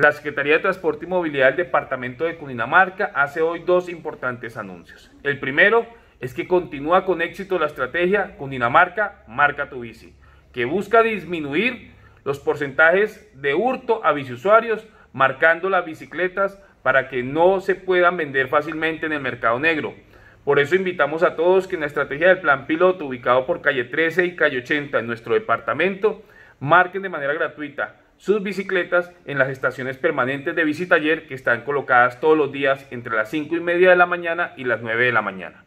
La Secretaría de Transporte y Movilidad del Departamento de Cundinamarca hace hoy dos importantes anuncios. El primero es que continúa con éxito la estrategia Cundinamarca Marca tu Bici, que busca disminuir los porcentajes de hurto a biciusuarios marcando las bicicletas para que no se puedan vender fácilmente en el mercado negro. Por eso invitamos a todos que en la estrategia del plan piloto ubicado por calle 13 y calle 80 en nuestro departamento marquen de manera gratuita sus bicicletas en las estaciones permanentes de ayer que están colocadas todos los días entre las 5 y media de la mañana y las 9 de la mañana.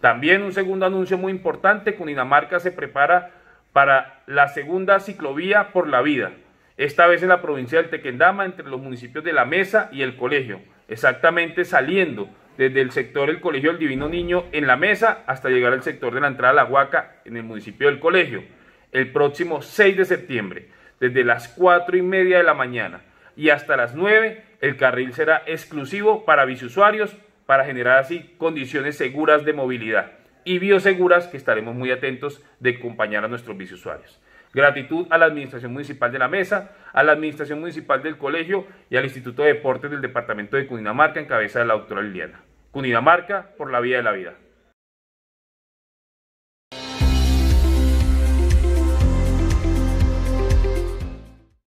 También un segundo anuncio muy importante, Cundinamarca se prepara para la segunda ciclovía por la vida, esta vez en la provincia del Tequendama, entre los municipios de La Mesa y el Colegio, exactamente saliendo desde el sector del Colegio del Divino Niño en La Mesa hasta llegar al sector de la entrada a La Huaca en el municipio del Colegio, el próximo 6 de septiembre desde las cuatro y media de la mañana y hasta las 9 el carril será exclusivo para bisusuarios para generar así condiciones seguras de movilidad y bioseguras que estaremos muy atentos de acompañar a nuestros bisusuarios. Gratitud a la Administración Municipal de la Mesa, a la Administración Municipal del Colegio y al Instituto de Deportes del Departamento de Cundinamarca en cabeza de la doctora Liliana. Cundinamarca por la vía de la vida.